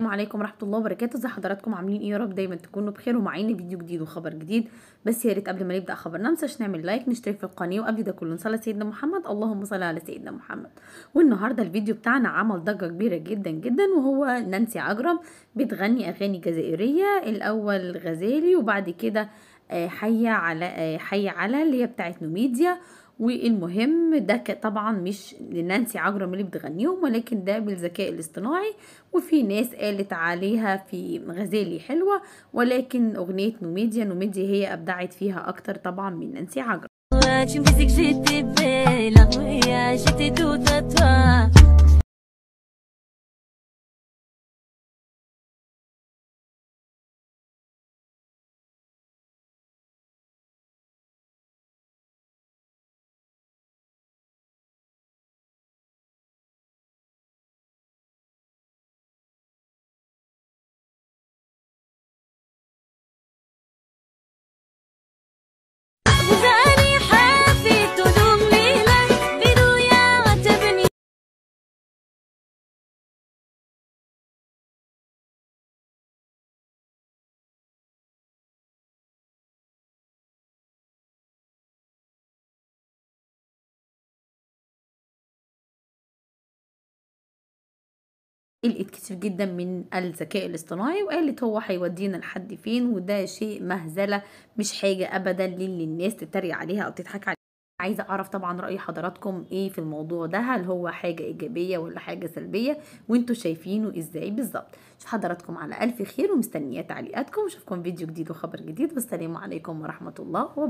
السلام عليكم ورحمه الله وبركاته ازي حضراتكم عاملين ايه يا رب دايما تكونوا بخير ومعانا فيديو جديد وخبر جديد بس يا ريت قبل ما نبدا خبرنا ما ننساش نعمل لايك نشترك في القناه وقبل ده كله نصلي سيدنا محمد اللهم صل على سيدنا محمد والنهارده الفيديو بتاعنا عمل ضجه كبيره جدا جدا وهو نانسي عجرم بتغني اغاني جزائريه الاول غزالي وبعد كده آه، حيه على آه، حي على اللي هي بتاعت نوميديا والمهم ده طبعا مش لنانسي عجرم اللي بتغنيهم ولكن ده بالذكاء الاصطناعي وفي ناس قالت عليها في غزالي حلوة ولكن أغنية نوميديا نوميديا هي أبدعت فيها أكتر طبعا من نانسي عجرم قلقت كتير جدا من الذكاء الاصطناعي وقالت هو هيودينا لحد فين وده شيء مهزله مش حاجه ابدا للي الناس تتريق عليها او تضحك عليها عايزه اعرف طبعا راي حضراتكم ايه في الموضوع ده هل هو حاجه ايجابيه ولا حاجه سلبيه وانتوا شايفينه ازاي بالظبط حضراتكم على الف خير ومستنيه تعليقاتكم اشوفكم فيديو جديد وخبر جديد والسلام عليكم ورحمه الله وبركاته